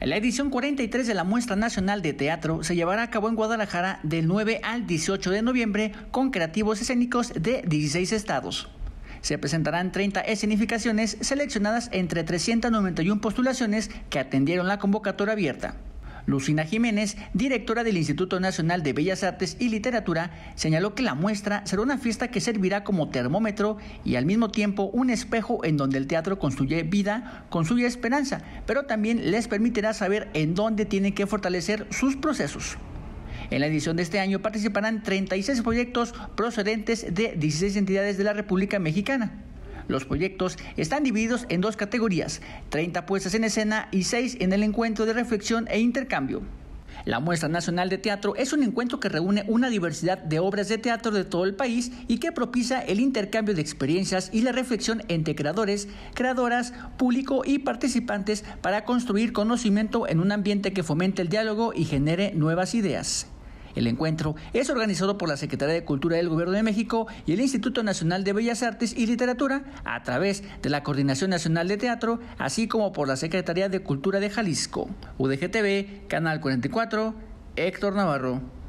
La edición 43 de la Muestra Nacional de Teatro se llevará a cabo en Guadalajara del 9 al 18 de noviembre con creativos escénicos de 16 estados. Se presentarán 30 escenificaciones seleccionadas entre 391 postulaciones que atendieron la convocatoria abierta. Lucina Jiménez, directora del Instituto Nacional de Bellas Artes y Literatura, señaló que la muestra será una fiesta que servirá como termómetro y al mismo tiempo un espejo en donde el teatro construye vida, construye esperanza, pero también les permitirá saber en dónde tienen que fortalecer sus procesos. En la edición de este año participarán 36 proyectos procedentes de 16 entidades de la República Mexicana. Los proyectos están divididos en dos categorías, 30 puestas en escena y 6 en el encuentro de reflexión e intercambio. La Muestra Nacional de Teatro es un encuentro que reúne una diversidad de obras de teatro de todo el país y que propicia el intercambio de experiencias y la reflexión entre creadores, creadoras, público y participantes para construir conocimiento en un ambiente que fomente el diálogo y genere nuevas ideas. El encuentro es organizado por la Secretaría de Cultura del Gobierno de México y el Instituto Nacional de Bellas Artes y Literatura a través de la Coordinación Nacional de Teatro, así como por la Secretaría de Cultura de Jalisco. UDGTV, Canal 44, Héctor Navarro.